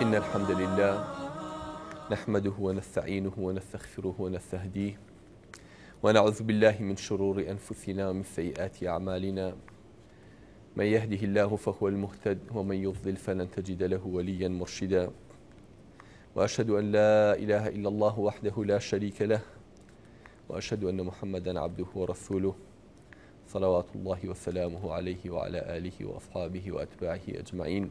إن الحمد لله نحمده ونستعينه ونستغفره ونستهديه ونعوذ بالله من شرور أنفسنا ومن سيئات أعمالنا من يهده الله فهو المهتد ومن يضلل فلن تجد له وليا مرشدا وأشهد أن لا إله إلا الله وحده لا شريك له وأشهد أن محمدا عبده ورسوله صلوات الله وسلامه عليه وعلى آله وأصحابه وأتباعه أجمعين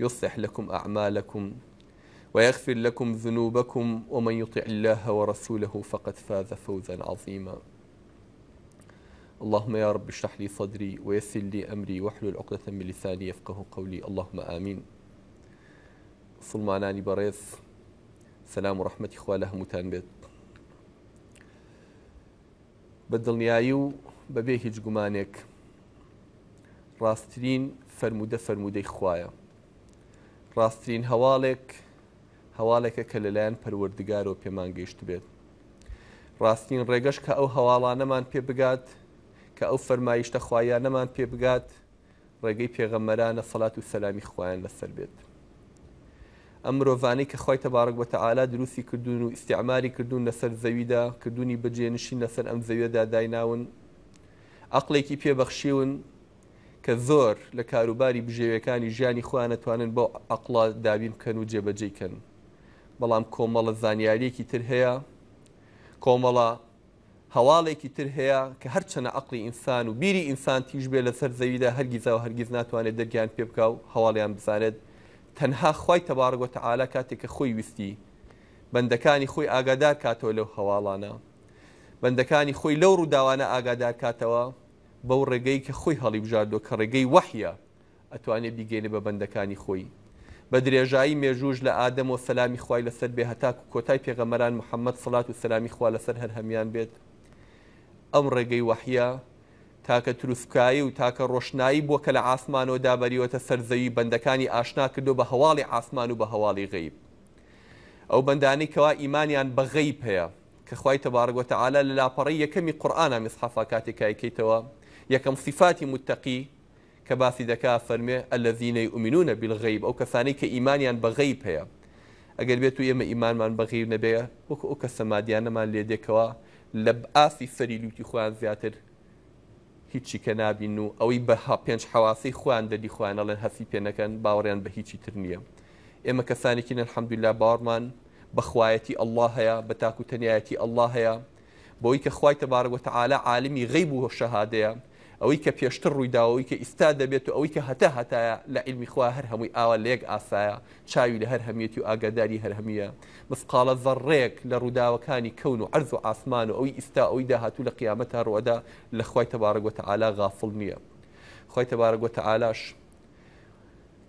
يصلح لكم أعمالكم ويغفر لكم ذنوبكم ومن يطع الله ورسوله فقد فاز فوزا عظيما اللهم يا رب اشرح لي صدري ويسر لي أمري واحلل عقدة من لساني يفقه قولي اللهم آمين سلمانانی بەڕێز سەسلام و ڕحمەتی خوا لە بدل نيايو ببيهج دڵنیایی راسترين فرمودة فرمودة إخوايا ڕاستترین هەواڵێک هەواڵێکە کە لەلایەن پەروەردگار و پێمان گەیشت بێت ڕاستین ڕێگەش کە ئەو هەواڵانەمان پێ بگات کە ئەو فەرمایشتە خوایانەمان پێ بگات ڕێگەی پێغەمەرانە فڵات و سەلامی خۆیان لەسەر بێت ئەم مرۆڤانی کە خۆی تەبارک بە تەعالا دروستی کردوون و استعماری کردوون لەسەر زەویدا کردوونی بەجێنشین لەسەر ئەم زەویدا دایناون عقلێکی پێبەخشیون کە زۆر لە کاروباری بژێوەکانی ژیانی خوانەتوانن بۆ ئەقلا دابین بکەن و جێبەجێکەن بەڵام کۆمەڵە زانیاریەکی تر هەیە کۆمەڵە هەواڵێکی تر هەیە کە هەرچەنە عقلی ئینسان و بیری ئینسان تیژ بێ لەسەر زەویدا هەرگیزا و هەرگیز ناتوانێت دەرگیان پێ بکە و هەواڵیان بزانێت تەنها خی تەبارگۆتە ئالا کاتێک کە خۆی ویستی بەندەکانی خۆی ئاگادار کاتەوە لەو هەواڵانە بەندەکانی خۆی لەو ڕووداوانە ئاگادار کاتەوە بەو ڕێگەی کە خۆی هەڵی بژاردۆ کە ڕێگەی وەحە ئەتوانێت بیگەێنێ بە بەندەکانی خۆی بە درێژایی مێژوژ لە ئادەم و سەلامی خوای لەسەر بێ هەتاکو کۆتای پێغەمەران محەممەد سڵات و سەلامی خوا لەسەر هەر هەمان بێت ئەم ڕێگەی وەحە تاکە تروسکایی و تاکە ڕۆشنایی بووە کە لە ئاسمانەوە دابەریوەتە سەرزەوی بەندەکانی ئاشنا کردو بە هەواڵی ئاسمان و بە هەواڵی غیب ئەو بەندانی کەوا ئیمانیان بە غیب هەیە کە خی تەبارگوتە عاالە لە لاپەڕی یەکەمی قورآە میسحەفا کاتێکایکەیتەوە يكم صفات متقي كباث دكا فرمي الذين يؤمنون بالغيب او كثاني كايمان يعني بغيب هي اگر بيتو يما ايمان من بغيب نبي او كسما ديانا يعني ما لديكوا لب اسي فريلوتي خوان زياتر هيتشي كنابينو او يبها بينش حواسي خوان ددي خوان الله هفي بينكن باوريان بهيتشي ترنيه اما كثاني كن الحمد لله بارمان بخوايتي الله هيا بتاكو تنياتي الله هيا بويك خوايت تبارك وتعالى عالمي غيب وشهاده ئەوەی کە پێشتر ڕوویداەوەی کە ئیستا دەبێت و ئەوەی کە هەتا هەتایە لە علمی خوا هەر هەمووی ئاوا لێک ئاسایە چاوی لە هەر هەمیەتی و ئاگاداری هەرهەمیە مسقالە زەڕێک لە ڕووداوەکانی کەون و عرض و ئاسمان و ئەوی ئیستا ئەوی داهاتوو لە قیامەتە ڕوەدا لە خی تەبارەگوتە ئالا غافڵ نییە خی تەبارەگوتە ئالاش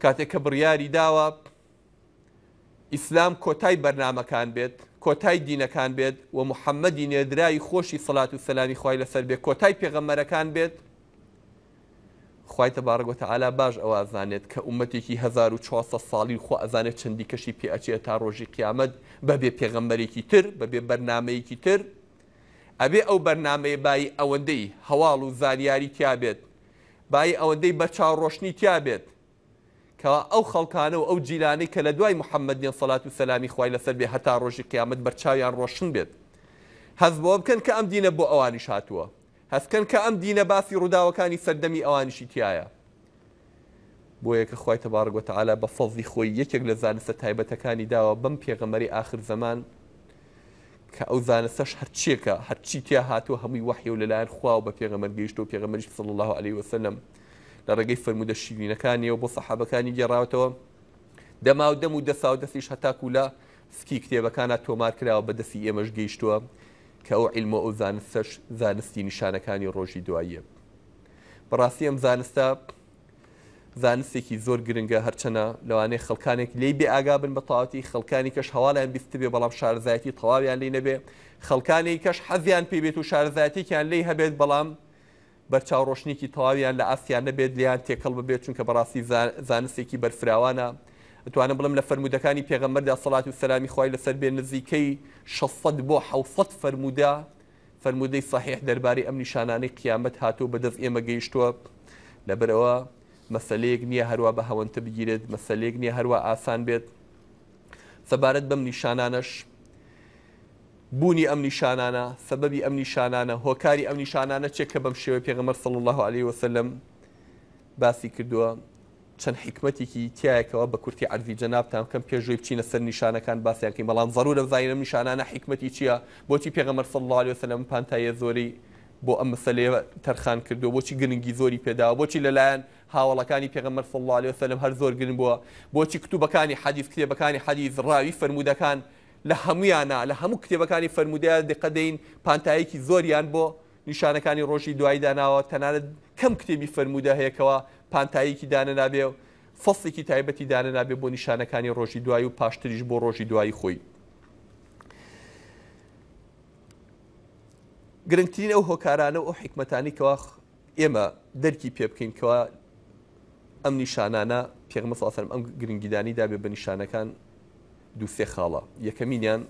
کاتێک کە بڕیاری داوە ئیسلام کۆتای بەرنمەکان بێت کۆتای دینەکان بێت و محەممەدی نێدرایی خۆشی سڵات و سەلامی خی لەسەر بێت کۆتای پێغەمەرەکان بێت خی تەبارگوتە ئالا باش ئەوە ئەزانێت کە عومەتێکی 1940 ساڵی خۆ ئەزانێت چەندی کەشی پێئچێت تا ڕۆژی قیامەت بەبێ پێغەمبەرێکی تر بەبێ بەرنمەیەکی تر ئەبێ ئەو بەرنمەیە بای ئەوەندەی هەواڵ و زانیاری تیابێت بای ئەوەندەی بە چاڕۆشنی تیابێت کە ئەو خەڵکانە و ئەو جیلانەی کە لە دوای محەممەدین سەلات و سەسلامی خی لەسەر بێ هەتا ڕۆژی قیامەت بەرچاویان ڕۆشن بێت هەز بۆ بکەن کە ئەم دینە بۆ ئەوانی شاتووە هەستکەن کە ئەم دینە باسی ڕووداوەکانی سەردەمی ئەوانشی تایە بۆیە کە خخوای تەبارگوتە ئالا بە فەزی خۆی یەکێک لە زانستە تایبەتەکانی داوە بەم پێغەمەری آخر زەمان کە ئەو زانستەش هەرچێکە هەرچی تیا هاتووە هەمووی وحی و لەلایەن خوا و بە پێغەمەر گەیشت و پێغەمەریش صل الله عليه وسلم لە ڕێگەی فرمودە شیرینەکانیەوە بۆ سەحابەکانی گێڕاوتەوە دەما و دەم و دەسا و دەستیش هەتاکو لە سکی کتێبەکانە تۆمار کراوە بە دەستی ئێمەش گەیشتووە کە ئەو عیلمە ئەو زانستەش زانستی نیشانەکانی ڕۆژی دواییە. بەڕاستی ئەم زانستە زانستێکی زۆر گرنگە هەرچەنە لەوانەیە خەکانێک لی بێ ئاگا بن بە تەواتی خەکانی کەش هەواڵیان بیست بێ بەڵام شارزایەتی تەواویان لی نەبێ خەکانی کەش حەزیان پێ بێت و شارزایەتێکیان لی هەبێت بەڵام بەرچاو ڕۆشنێکی تەواویان لە ئاسیان نەبێت لیان تێکەڵ ببێت چونکە بەڕاستی زانستێکی بەرفراوانە بتوانم بڵم لە فرەرمودەکانی پێغەمەردا سەڵات و سەلامی خی لەسەر بێ نزیکەی 600 بۆ حوسەت فرەرمودا فرەرمودەی صحیح دەربارەی ئەم نیشانانەی قیامەت هاتوو بەدەست ئێمە گەیشتووە لەبەرەوە مەسلەیەک نییە هەروە بە هەوەنتە بگیرێت مەسلەیەک نییە هەروە ئاسان بێت سەبارەت بەم نیشانانەش بوونی ئەم نیشانانە سەبەبی ئەم نیشانانە هۆکاری ئەم نیشانانە چێک کە بەم شێوە پێغەمەر سڵ الله عليه وسلم باسی کردووە چەند حکمتێکی تایەکەوە بە کورتی ئەروی جەنابتان کەم پێشوی بچینە سەر نیشانەکان باسیەکەی بەڵام زەرورە زانینم نیشانانە حکمەتی چییە بۆچی پێغەمەر سەڵلاری وسلم پانتایە زۆری بۆ ئەم مەسلێ تەرخان کردو بۆچی گرنگی زۆری پێدا بۆچی لەلایەن هاوڵەکانی پێغەمەر سەڵلاری وسلم هەر زۆر گرن بووە بۆچی کتوبەکانی حەدیث کتێبەکانی حەدیث ڕاوی فرمودەکان لە هەمویانە لە هەموو کتێبەکانی فرمودیان دقەدەین پانتایەکی زۆریان بۆ نیشانەکانی ڕۆژی دوایی داناوە تەنانەت کەم کتێبی فرمودا هەیەکەوە پانتاییکی دانە نابێ و فەستێکی تایبەتی دانە نابێ بۆ نیشانەکانی ڕۆژی دوایی و پاشتریش بۆ ڕۆژی دوایی خۆی گرنگترین ئەو هۆکارانە ئەو حکمەتانی کەوا ئێمە دەرکی پێ بکەینکەوە ئەم نیشانانە پێغمە ساسەرم ئەم گرنگیدانی دابێ بە نیشانەکان دووسێ خاڵە یەکەمینیان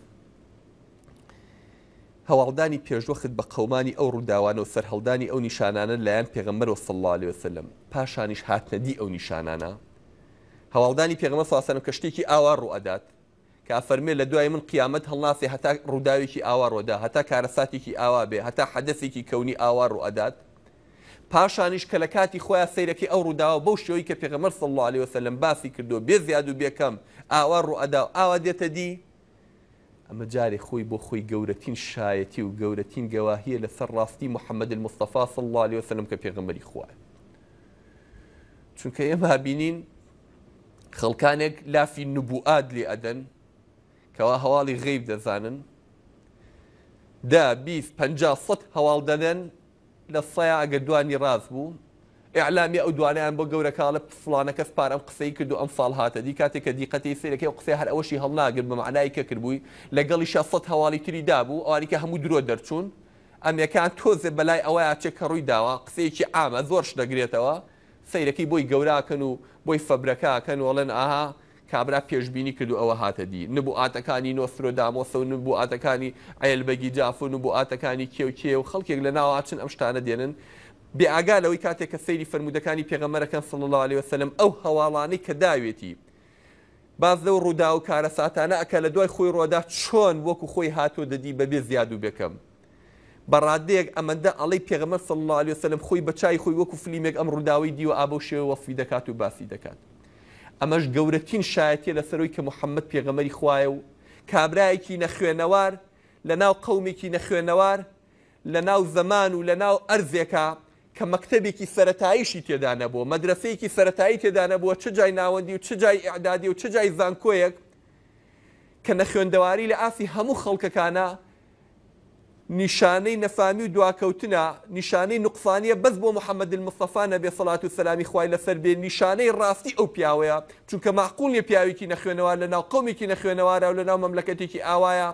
هەواڵدانی پێشوەخت بە قەمانی ئەو ڕووداوان و سەررهڵدانی ئەو نیشانانە لایەن پێغەمەرەوە سەڵی وسلم پاشانیش هاتنەدی ئەو نیشانانە هەواڵدانی پێغمە ساسەنم کە شتێکی ئاوا ڕوئدات کافەرمێ لە دوای من قیامەت هەڵناسی هەتا ڕووداوێکی ئاوا ڕۆدا هەتا کارەساتێکی ئاوا بێ هەتا حەدەسێکی کەونی ئاوا ڕوئدات پاشانیش کە لە کاتی خۆیان سیرەکە ئەو ڕووداوە بەو شێوەی کە پێغەمەر سەڵ عليه وسلم باسی کردو بێ زیاد و بێکەم ئاوا ڕوئدا ئاوا دێتە دی اما جاري خوي بو خوي گەورەتین شايتي و گەورەتین گەواهیە لە سەر ڕاستی محەممەد الله عليه وسلم کە پێغمەری خوای چونکە ئێمە بینین خەڵکانێک لافی نبوعات لێ ئەدەن کەوا هەواڵی غیب دەزانن دا بیست پنجا صد هەواڵ دادن لصايا سایە ئەگە دوانی ڕاز ئەعلامی ئەو دوانیان بۆ گەورە کاڵە فلانەکە پارەم قسەی کرد و ئەم ساڵ هاتە دی کاتێک کە دیقەتی سیرەکەی قسە هەر ئەوەشی هەڵناگر بە معنای کە کردبووی لەگەڵی شەفت هەواڵی تری دابوو ئەوانیکە هەموو درۆ دەرچوون ئەمەکان تۆزێ بەلای ئەوەیە چێکە ڕووی داوە قسەیەکی ئامە زۆرش دەگرێتەوە سیرەکەی بۆی گەوراکەن و بۆی فەبرەکەکەن وڵێن ئاها کابرا پێشببینی کردو ئەوە هاتە دی نبوو ئاتەکانی نۆسترۆ دامۆسە و نبوو ئاتەکانی ئەلبەگی جافون و بۆ ئاتەکانی کێو کێ و خەڵکێک لە ناوواچن ئەم شتانە دێنن بێئگا لەوەی کاتێک کە سەیری فرمودەکانی پێغەمەرەکەن سڵ الله عليه وسلم ئەو هەواڵانەی کە داوێتی باز لەو ڕوودا و کارە ساتانە ئەکە لە دوای خۆی ڕۆدا چۆن وەکو خۆی هاتۆ دەدی بەبێ زیاد و بەکەم بەڕادەیەک ئەمەدە ئەڵی پێغەمە سڵ الله عليه وسلم خۆی بەچای خۆی وەکو فلیمێک ئەم ڕووداوی دیوە ئابە شێوە وەفی دەکات و باسی دەکات ئەمەش گەورەترین شایەتە لەسەرەوەی کە محەممەد پێغەمەری خوایە و کابراایەکی نەخوێنەوار لە ناو قومێکی نەخوێنەوار لە ناو زەمان و لە ناو ئەرزێکە کە مەکتتەبێکی سەتاییشی تێدا نەبووە مەدرسەیەکی سەتایی تێدا نەبووە چ جای ناوەندی و چ جای ئەعدادی و چ جای زانکۆیەک کە نە خوێندەواری لە ئاسی هەموو خەڵکەکانە نیشانەی نەفامی و دواکەوتنە نیشانەی نقصانیە بەس بۆ محەممەد مستەفانە بێ سەڵات و سەلامی خوای لەسەر بێ نیشانەی ڕاستی ئەو پیاوەیە چونکە معقولنیە پیاوێکی نەخوێنەوە لە ناو قومێکی نەخوێنەوارە و لە ناو مەملەکەتێکی ئاوایە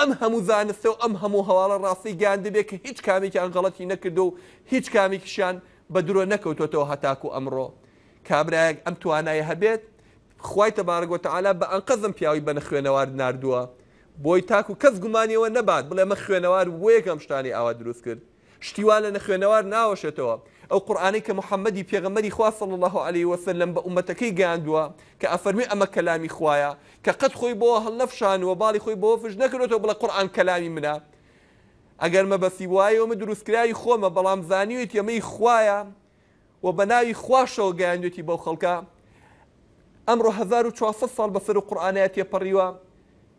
ئەم هەموو زانستە و ئەم هەموو هەواڵە ڕاستی گیان دەبێت کە هیچ کامێکیان غەڵەتی نەکردو و هیچ کامێکیشان بە درۆ نەکەوتۆتەوە هەتاکو ئەمڕۆ کابراایەک ئەم توانایە هەبێت خی تەبارگوتەعالا بە ئەنقەزم پیاوی بە نەخوێنەوار نردووە بۆی تاک و کەس گومانیەوە نەبات بڵێ مە خوێنەوار وەیەکەم شتانی ئاوا دروست کرد شتیوان لە نەخوێنەوار ناوەشێتەوە او قرآنی که محمدی پیغمبری خواه صلی الله علیه وسلم سلم با امتکی گاندوا که افرمی اما کلامی خوایا که قد خوی بو و بالی خوی بو فش نکرو تو بلا قرآن کلامی منا اگر ما بسی وای و مدروس كلاي خو ما بلام زانیو تیمی خوایا و بناوی خواشو گاندوا تی بو خلکا امرو هزار و چواسس سال بسر يا پریوا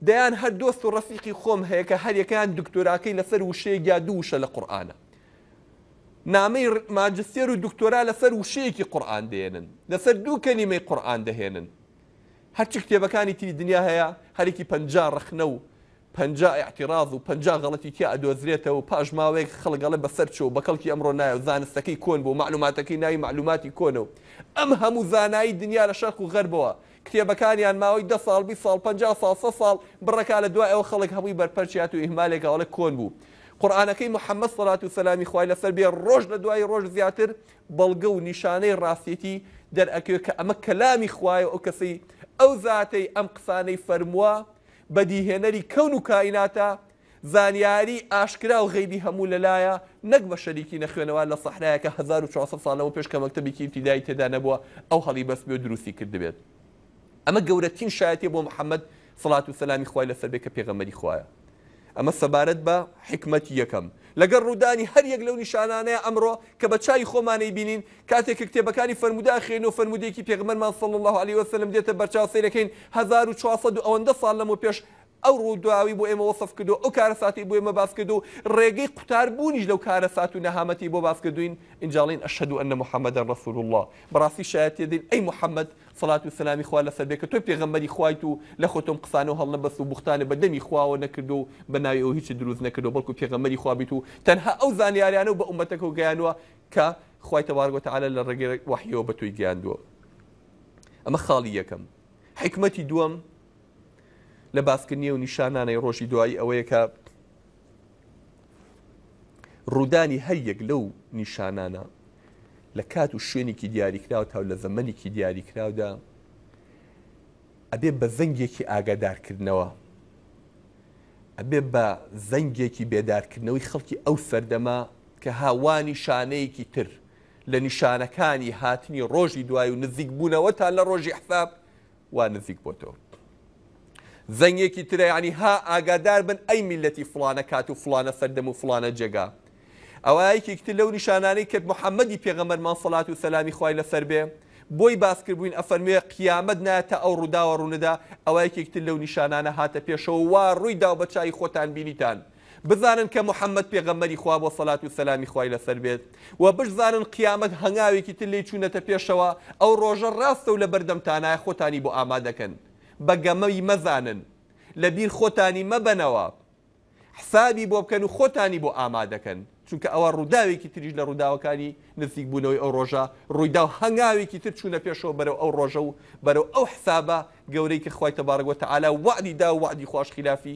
دیان هر دوست و رفیقی خوم هیکا هر یکان دکتوراکی لسر وشه گادوشه لقرآنه نامەی ماجستێر و دکتۆرا لەسەر وشەیەکی قورآان دێنن لەسەر دوو کەنیمەی قورآان دەهێنن هەرچی کتێبەکانی تری دنیا هەیە هەرێکی پنج ڕخنە و پنج احتیراز و پنج غڵەتی تیا ئەدۆزرێتەوە و پاش ماوەیەک خەڵگەڵە بەسەر چۆ بە کەڵکی ئەمڕۆ نایە زانستەکەی کۆن بۆ معلوماتەکەی ناوی معلوماتی کۆنە و ئەم هەموو زانایی دنیا لە شەرق و غەربەوە کتێبەکانیان ماوەی ده ساڵ بی ساڵ 50 سال سە ساڵ بڕەکە لە دوای ئەوە خەڵک هەمووی بەرپەرچیات و ئیهمالێکەوەڵە کۆن بوو قورآانەکەی محەممەد سەلات و سەسلامی خوای لەسەر بێ ڕۆژ لە دوای ڕۆژ زیاتر بەڵگە و نیشانەی ڕاستێتی دەرئەکوێ کە ئەمە کەلامی خوایە ئەو کەسی ئەو زاتەی ئەم قسانەی فەرمووە بەدیهێنەری کەون و کایناتە زانیاری ئاشکرا و غیبی هەموو لەلایە نەک بە شەریکی نەخوێنەوە لە سەحرایەکە 1940 ساڵەوە پێش کە مەکتتەبیکی تیدای تێدا نەبووە ئەو هەڵی بەست بێ دروستی کردبێت. ئەمە گەورەترین شایەتی بۆ محەممەد سڵات و سەسلامی خوای لەسەر بێ کە پێغەمەری خوایە. اما سبارت با حکمەتی یەکەم لەگەر ڕوودانی هر یەک لەو نیشانانەیە ئەمڕۆ کە بە چای خۆمانەی بینین کاتێک کتێبەکانی فرەرمودا خێن و فرەرمودێکی پێغمەرمان سڵ الله عليه وسلم دێتە بەرچاوسەیرەکەین 1400 ئەوەندە ساڵ لەمە پێش ئەو ڕووداوی بو ئێمە وصف کردو او کارەساتی بو ئێمە باس کردو ڕێگەی قطار لەو لو و نەهامەتی بو باس کردوین ئینجاڵین ئەشهد ان محمد رسول الله الله بەڕاستی شایەتێدین ئەی محمد سەلات و سلامی خوا لەسەر بێککە تۆ پێغەمەری خوایت و لە خۆتۆم قسانە هەڵ نەبەست و بختانە بە دەمی خواوە نەکردو و بەناوی ئەو هیچ دروست نەکردو بەڵکو پێغەمەری خوابیت و تەنها ئەو زانیاریانە و بە عومەتەکە و گەیانوە کە خی تەوارگوتەعاالە لە ڕێگەرە وحیەوە بە توی گەیاندووە ئەمە خاڵی یەکەم حکمەتی دووەم لە باسکردنیە و نیشانانەی ڕۆژی دوایی ئەوەیە کە ڕوودانی هەر یەک لەو نیشانانە لە کات و شوێنێکی دیاریکراوە تاو لە زەمەێکی دیاریکراودا ئەبێ بە زەنگێکی ئاگادارکردنەوە ئەبێ بە زەنگێکی بێدارکردنەوەی خەڵکی ئەو سەردەما کە هاوانی شانەیەکی تر لە نیشانەکانی هاتنی ڕۆژی دوای و نزیک بوونەوە تا لە ڕۆژی حساب وا نزیک بۆتەوە. زەنگێکی ترەیانی ها ئاگادار بن ئەی میلەتی فلانە کات و فلانە سەردەم و فلانە جێگا. ئەوەیەکی کتتر لەو نیشانانەی کرد محەممەدی پێغەمەرمان سەلات و سەسلامی خی لەسەر بێ بۆی باسکردبووین ئەفەرمێ قیامەت ناتە ئەو ڕووداوە ڕوونەدا ئەوەیەکی کتتر لەو نیشانانە هاتە پێشەوە وا ڕووی دا بە چای خۆتان بینیتان. بزانن کە محەممەد پێغەمەری خوا بۆ سەلات و سەسلامی خی لەسەر بێت و بزانن قیامەت هەنگاوێکی تر لێ چوونەتە پێشەوە ئەو ڕۆژە ڕاستە و لە بەردەمتانای خۆتانی بۆ ئامادەکەن بە گەمەوی مەزانن لەبیر خۆتانی مەبەنەوە حسابی بۆ بکەن و خۆتانی بۆ ئامادەکەن چونکە ئەوە ڕووداوێکی تریش لە ڕووداوەکانی نزیک بوونەوەی ئەو ڕۆژە ڕوویدا و هەنگاوێکی تر چوونە پێشەوە بەرەو ئەو ڕۆژە و بەرەو ئەو حسابە گەورەی کە خخوای تەبارگوە تەعالا وعدی دا و وعدی خوۆش خلافی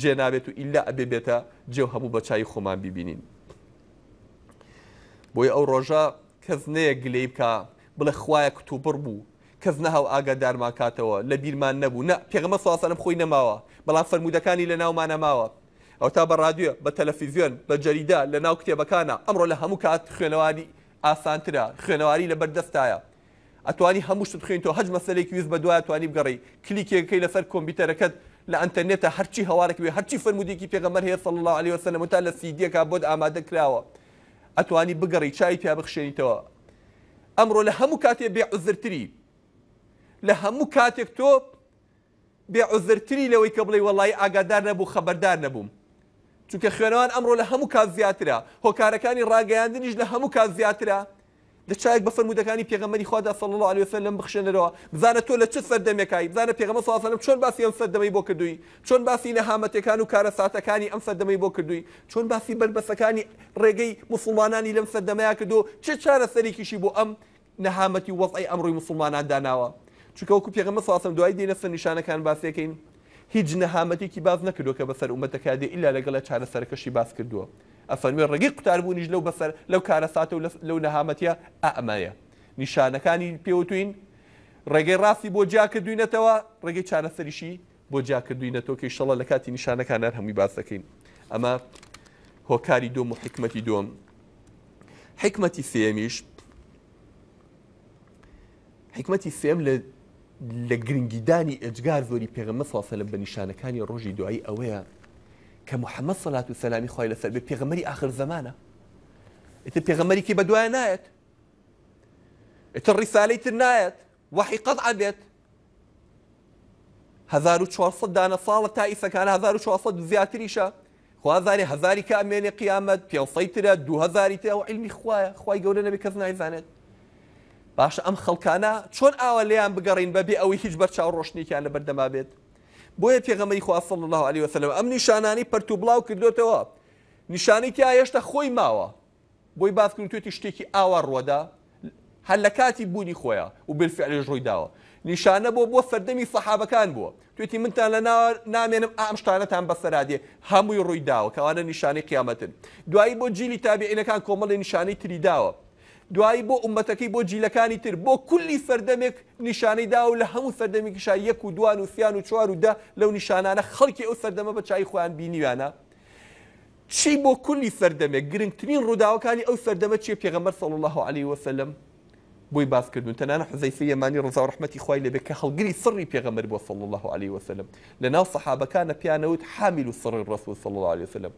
جێنابێت و ئیلا ئەبێ بێتە جێو هەموو بە چای خۆمان ببینین. بۆی ئەو ڕۆژە کەس نەیە گلەی بکە بڵێ خویە کتوپڕ بوو کەس نەهاو ئاگادارمان کاتەوە لە بیرمان نەبوو نە پێغمە سواسەنم خۆی نەماوە بەڵام فرەرمودەکانی لە ناومانە ماوە ئەو تا بە رادیۆ بە تەلەفیزیۆن بە جەریدا لە ناو کتێبەکانە ئەمڕۆ لە هەموو کات خوێنەواری ئاسانترە خوێنەواری لە بەردەستایە ئەتوانی هەموو شت خوێنەوە هەج مەسلێک ویست بە دوای توانی بگەڕی کلیکێکەکەی لەسەر کۆمپیوتەرەکەت لە ئەتەرنێتە هەرچی هەوارەکەوێ هەرچی فرمودێکی پێغەمەر هەیە سەڵ الله عليه وسلم تا لە سیدیەکە بۆت ئامادە کراوە ئەتوانی بگەڕی چای پیا بخشێنیتەوە ئەمڕۆ لە هەموو کاتێ بێ عزرتری لە هەموو کاتێک تۆ بێ عزرتری لەوەی کە بڵێ وەڵی ئاگادار نەبوو خەبەردار نەبووم چونکە خوێنەوان ئەمڕۆ لە هەموو کات زیاترە هۆکارەکانی ڕاگەیاندنیش لە هەموو کات زیاترە دەچایك بە فرمودەکانی پێغەمەری خوادا صلی الله عليه وسلم بخشێنەرەوە بزانە تۆ لە چه سەردەمێکایی بزانە پێغەمە صلی الله عليه وسلم چۆن باسی ئەم سەردەمەی بۆ کردووی چۆن باسی نەهامەتەکان و کارە ساتەکانی ئەم سەردەمەی بۆ کردووی چۆن باسی بەربەسەکانی ڕێگەی مسلمانانی لەم سەردەمەیە کردو چه چارە سەرێکیشی بۆ ئەم نەهامەتی وەڵی ئەمڕووی مسلمانان داناوە چونکە وەکو پێغەمە ساسم دوای دێنە سەر نیشانەکان باسیەکەین هیچ نەهامەتێکی باز نەکردو کە بەسەر عومەتەکادێ ئیلا لەگەڵە چارەسەرکەشی باز کردووە. ئەفەنوێ ڕێگی قوتاربوونیش لەو بەسەر لەو کارەساتە و لەو نەهامەتە ئەمایە. نیشانەکانی پێوتوین ڕێگەی ڕاستی بۆ جاکە دوینەتەوە ڕێگەی چارەسەریشی بۆ جاکە دوینەتەوە کە شەڵە لە کاتی نیشانەکان هەر هەمووی باس دەکەین. ئەمە هۆکاری دۆم و حکمەتی دۆم. حکمەتی سێمیش حکمەتی سێم لە لجرينجداني اجار زوري بيغمصا صلى الله عليه وسلم كان يروجي دعي اويا كمحمد صلى الله عليه وسلم خويا لسلم بيغمري اخر زمانه ات بيغمري كي بدوا نايت ات الرساله تنايت وحي قطع بيت هزار وشوصد انا صار تائفه كان هزار وشوصد زيات ريشا خو هزاري هزاري كامين قيامه بيان صيتر دو هزاري تاو علمي خوايا خوايا قولنا بكذنا عزانت باشە ئەم خەڵکانە چۆن ئاوە لیان بگەڕین بەبێ ئەوەی هیچ بەرچاو ڕۆشنیکیان لە بەردەما بێت بۆیە پێغەمەی خوافڵ الله علی وسلم ئەم نیشانانی پەرتو بڵاو کردوێتەوە نیشانێکی هێشتا خۆی ماوە بۆی باسکن توێتی شتێکی ئاوا ڕوەدا هەر لە کاتی بوونی خۆیە و بالفعلش ڕووی داوە نیشانە بۆ بۆ سەردەمی سەحابەکان بووە توێتی منتان لە نامێنم ئام شتانەتان بەسەرادێ هەمووی ڕووی داوە کەوانە نیشانی قیامەتن دوایی بۆ جیلی تابعینەکان کۆمەڵی نیشانی تری داوە دوایی بۆ عومەتەکەی بۆ جیلەکانی تر بۆ کولی فەردەمێک نیشانەی دا و لە هەموو فەردەمێکیشا یەک و دوان و سییان و چوار و دا لەو نیشانانە خەڵکی ئەو سەردەمە بە چای خۆیان بینیوانە چی بۆ کولی فەردەمێک گرنگترین ڕووداوەکانی ئەو سەردەمە چی پێغەمەر سەڵ الله عليه وسلم بۆی باسکردن تەنانە حزەیفی یەمانی ڕزا ڕحمەتی خی لەبێت کە هەڵگری سڕی پێغەمەر بۆ سەڵ الله عليه وسلم لە ناو سەحابەکانە پیانەوت حامیل و سڕی ڕسول سەڵ الله عليه وسلم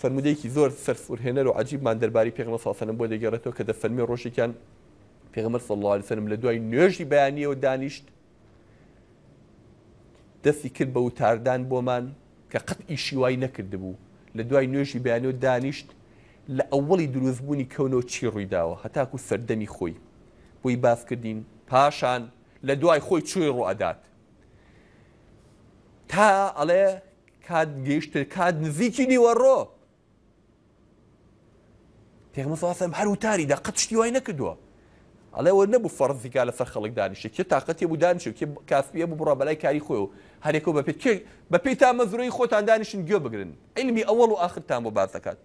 فرمودەیەکی زۆر سەرسوورهێنەر و عجیبمان دەرباری پێغمە ساسەنم بۆ دەگەڕێتەوە کە دەفەرمی ڕۆژێکیان پێغمە سەڵالسەنم لە دوای نوێژی بەیانیەوە دانیشت دەستی کرد بە وتاردان بۆمان کە قەت ئیشیوای نەکرد بوو لە دوای نوێژی بەیانەوە دانیشت لە ئەوەڵی دروستبوونی کەونەوە چی ڕوویداوە هەتاکو سەردەمی خۆی بۆی باس کردین پاشان لە دوای خۆی چوی ڕوعدات تا ئەڵێ کات گەیشتر کات نزیکی نیوەڕۆ پێمەساسم هەر وتاریدا قەت شتی وای نەکردووە ئەڵێەوە نەبوو فەرزیکا لەسەر خەڵک دانیشە کێ تااقەتی بوو دانیش و کێ کاسپیە بوو بڕە بەلای کاری خۆی و هەرێکۆ بە پێ بە پێی تا مەزروی خۆتان دانیشن گوێ بگرن ئەلمی ئەوەڵ و آخرتان بۆ باز دەکات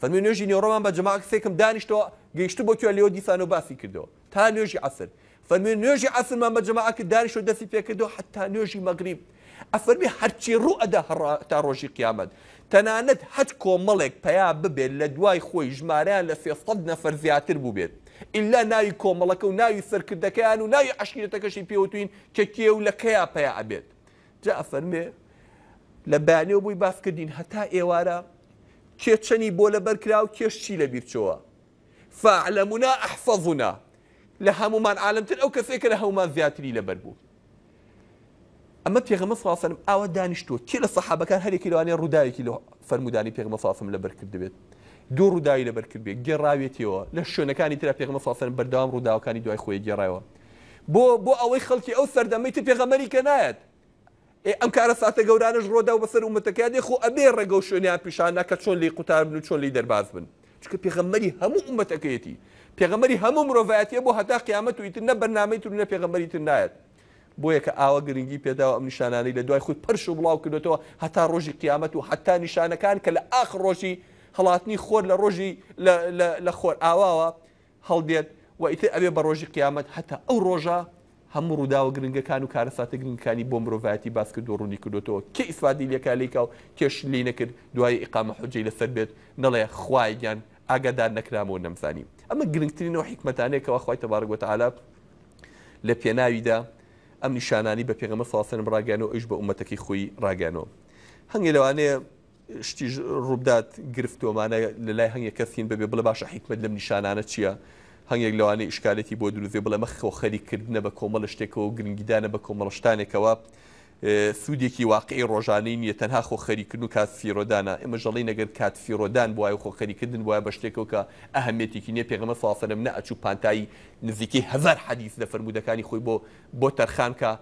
فەرمی نوێژی نێڕۆمان بە جەماع سێکم دانیشتەوە گەیشت بۆ کوێ لەوە دیسان و باسی کردەوە تا نوێژی عسر فەرمی نوێژی عسرمان بە جەماعکە دانیش و دەستی پێکردەوە حتا نوێژی مەگریب ئەفەرمی هەرچی ڕوو ئەدا تا ڕۆژی قیامەت تەنانەت حەت کۆمەڵێک پیا ببێت لە دوای خۆی ژمارەیان لە سێسەد نەفەر زیاتر بووبێت ئللا ناوی کۆمەڵەکە و ناوی سەرکردەکەیان و ناوی عشکرێتەکەشی پێوتین کەکیێ و لە کەیا پیا ئەبێت جا ئەفەرمێ لە بەیانەوە بووی باسکردین هەتا ئێوارە کێچەنی بۆ لەبەر کرا و کێشچی لە بیرچەوە فعلەمونا ئەحفەزونا لە هەمومان عالمتر ئەو کەسێکە لە هەمومان زیاتری لەبەر بوو ئەمە پێغمە ساسم ئاوە دانیشتوە کێ لە سەحابەکان هەرێکی لەوانێ ڕووداویکی لە فەرمودانی پێغمە ساسم لە بەرکرد بێت دوو ڕووداوی لە بەرکرد بێت گێڕاوێتەوە لە شوێنەکانی تررا پێغمە ساسن بەردام ڕووداوەکانی دوای خۆی گێڕایەوە بۆ بۆ ئەوەی خەڵکی ئەو سەردەمەی ت پێغەمەری کە نایەت ئەم کارە ساتە گەورانش ڕۆدا و بەسەر ومەتەکەیادێ خۆ ئەبێ ڕێگە و شوێنیان پیشانە کە چۆن لی قوتار بن و چۆن لی دەرباز بن چکە پێغەمەری هەموو عومەتەکەیەتی پێغەمەری هەموو مرۆڤایەتە بۆ هەتا قیامەت و ئیتر نە بەرنامەی تونە پێغەمەری تر نایەت بۆیە کە ئاوا گرنگی پێداوە ئەم نیشانانی لە دوای خودی پرش و بڵاو کردێتەوە هەتا ڕۆژی قیامەت و هەتا نیشانەکان کە لە ئاخ ڕۆژی هەڵاتنی خۆر لە ڕۆژی لە خۆر ئاواوە هەڵدێت و ئیتر ئەبێ بە ڕۆژی قیامەت هەتا ئەو ڕۆژە هەموو ڕووداوە گرنگەکان و کارەساتە گرنگەکانی بۆ مرۆڤایەتی باس کرد دۆڕوونی کردوتەوە کێ ئیسوادی لەکە لێکا و کێش لی نەکرد دوای ئقامە حجەی لەسەر بێت نەڵێ خوایگیان ئاگادار نەکرامەوە نەمزانی ئەمە گرنگترینەوە حکمتانێکەوە خخوای تەبارگوتە عاالە لە پێناویدا ئەم نیشانانی بە پێغمە ساسن ڕاگەانەوە ئەوش بە عومەتەکی خۆی ڕاگەانەوە هەنگێ لەوانەیە شتی ڕوودات گرفتۆمانە لە لای هەنگە کەسین ببێ بڵە باشە حیکمت لەم نیشانانە چییە؟ هەنگێک لەوانەی ئشکالەتی بۆ دروزێ بڵە مەخۆ خەریکردنە بە کۆمەڵ شتێکەوە گرنگیدانە بە کۆمەڵشتانێکەوە سوودێکی واقعی ڕۆژانەی نیە تەنها خۆ خەریکردن و کات فیرۆدانە ئمە ژەڵی نەگەر کات فیرۆدان بۆ وایە خۆ خەریکردن وایە بە شتێکەوە کە ئەهمێتێکی نیە پێغمە ساسەرم نە ئەچوو پانتایی نزیکی هزار حەدیث لە فرەرمودەکانی خۆی بۆ بۆ تەرخانکە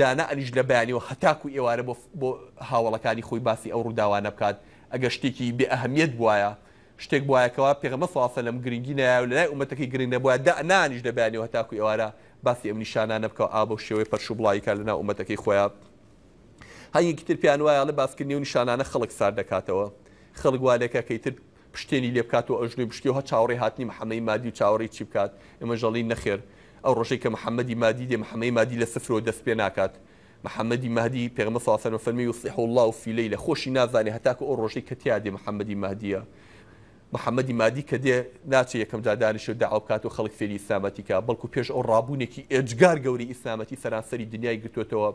دانا ئەلیش لە بەیانیەوە هەتاکو ئێوارە بۆ هاوڵەکانی خۆی باسی ئەو ڕووداوانە بکات ئەگە شتێکی بێ ئەهمیت بواە شتێک بواەکەەوە پێغمە ساسە لەم گرنگی نایە لەلای عومەتەکەی گرنگ نەبووە دا نانیش لە بەیانیەوە هەتاکو ئێوارە باسی ئەم نیشانانە بکە ئا بۆ شێوەی پەرش و بڵایکە لەنا عومەتەکەی خۆیان هەنگێکیتر پیان وایە لە باسکردنی و نیشانانە خەڵک سار دەکاتەوە خەڵک والەکەکەیتر پشتێنی لێ بکات و ئەژنوی پشتیەوە چاوەڕی هاتنی محەمەی مادی و چاوەڕی چی بکات ئمە ژەڵی نەخێر ئەو ڕۆژەی کە محەممەدی مادی دێ محەمەی مادی لە سفرەوە دەست پێ ناکات محەممەدی مادی پێغمە ساسەن و فەرمی و سیح الله و فیلەی لە خۆشی نازانێ هەتاکە ئەو ڕۆژەی کە تیادێ محەممەدی مادیە محەممەدی مادی کە دێ ناچێت یەکەم جادانش و داعاوکات و خەڵک فێری ئیسلامەتیکە بەڵکو پێش ئەو ڕابوونێکی ئێجگار گەوری ئیسلامەتی سەرانسەری دنیای گرتوێتەوە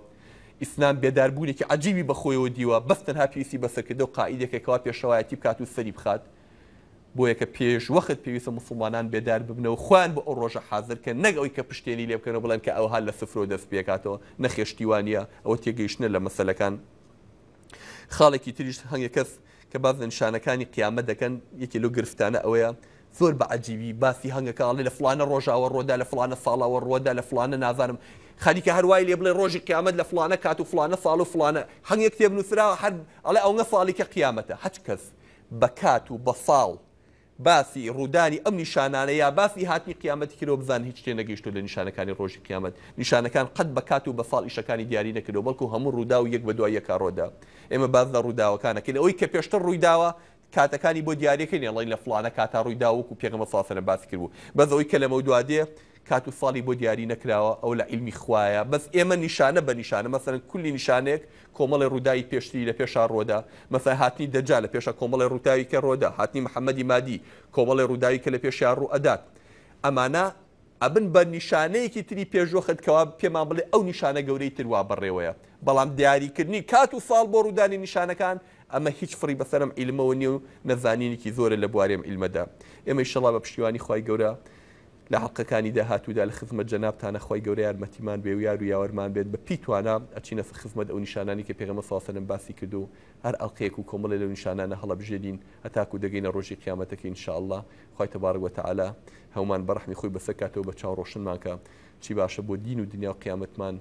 ئیسلام بێداربوونێکی عجیبی بەخۆیەوە دیوە بەستەن هاپیسی بەسەرکردە و قائیدێکەوە پێشەوایەتی بکات و سەری بخات بۆیە کە پێش وەخت پێویستە مسلمانان بێدار ببنەوە خوان بە ئەو ڕۆژە حاضر کە نەگەوەی کە پشتێنی لێ بکەنەوە بڵێن کە ئەو هەال لە سفرۆ دەست پێکاتەوە نەخێشتیوانە ئەوە تێگەیشتە لە مەسلەکان خاڵێکی تریش هەنگە کەس کە باز نیشانەکانی قیامە دەکەن یەکی لەو گرفتانە ئەوەیە زور بە عجیبی باسی هەنگەکەڵێ لفلان فلانە ڕۆژاوە ڕۆدا لە فلانە ساڵاوە ڕۆدا لە فلانە نازانم خەریکە هەروای لێ بڵێ ڕۆژی قیامەت لە فلانە کات و فلانە ساڵ و فلانە هەنگێک تێب نووسراوە هەر ئەڵێ ئەوە ساڵیکە قیامەتە هەچ کەس بە کات و بە ساڵ باسی ڕوودانی ئەم نیشانانە یا باسی هاتنی قیامەتی کرۆ بزان هیچ تێ نەگەیشتو لە نیشانەکانی ڕۆژی قیامەت نیشانەکان قەت بەکات و بە ساڵ ئیشەکانی دیاری نەکردەوە بەڵکو هەموو ڕوودا و دوای یەکا ڕۆدا ئێمە باز لە ڕووداوەکانەکەن ئەوەی کە کاتەکانی بۆ دیارەکەی نێڵی لە فلانە کاتا ڕوویدا وکو پێغمە ساسەرە باس کردبوو بەزەوەی کە لەمە دوادێ کات و ساڵی بۆ دیاری نەکراوە ئەو لە علمی خوایە بەس ئێمە نیشانە بە نیشانە مەسەرن کولی نیشانێک کۆمەڵی ڕووداوی پێشتی لە پێشا ڕۆدا مەسە هاتنی دەجا لە پێشە کۆمەڵی ڕووداوی کە ڕۆدا هاتنی محەممەدی مادی کۆمەڵی ڕووداوی کە لە پێشیا ڕوو ئەدات ئەمانە ئەبن بە نیشانەیەکی تری پێشۆخەتکەوا پێمان بڵێ ئەو نیشانە گەورەی تروا بڕێوەیە بەڵام دیاریکردنی کات و ساڵ بۆ ڕوودانی نیشانەکان ئەمە هیچ فڕی بەسەرم ئیلمەوە نیە و نەزانینێکی زۆرە لە بوارێم ئیلمەدا ئێمە شەڵا بە پشتیوانی خی گەورە لە حقەکانی داهاتوودا لە خزمەت جەنابتانە خی گەورە یارمەتیمان بێ و یار و یاوەرمان بێت بە پیتوانە ئەچینە خزمەت ئەو نیشانانی کە پێغمە ساسەنم باسی کردو هەر ئەڵقەیەک و کۆمەڵە لە نیشانانە هەڵە بژێدین هەتاکو دەگەینە ڕۆژی قیامەتەکە ئینشاءله خی تەبارگوتەعالا هەومان بەرحمی خۆی بەسەکاتەوە بە چاو ڕۆشنمانکە چی باشە بۆ دین و دنیا و قیامەتمان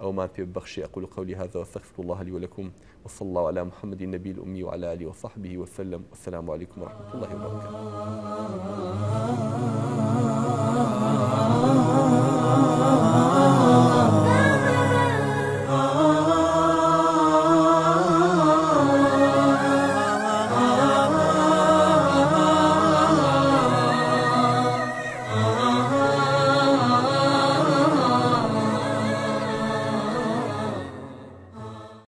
أو ما في بخشي أقول قولي هذا واستغفر الله لي ولكم وصلى الله على محمد النبي الأمي وعلى آله وصحبه وسلم والسلام عليكم ورحمة الله وبركاته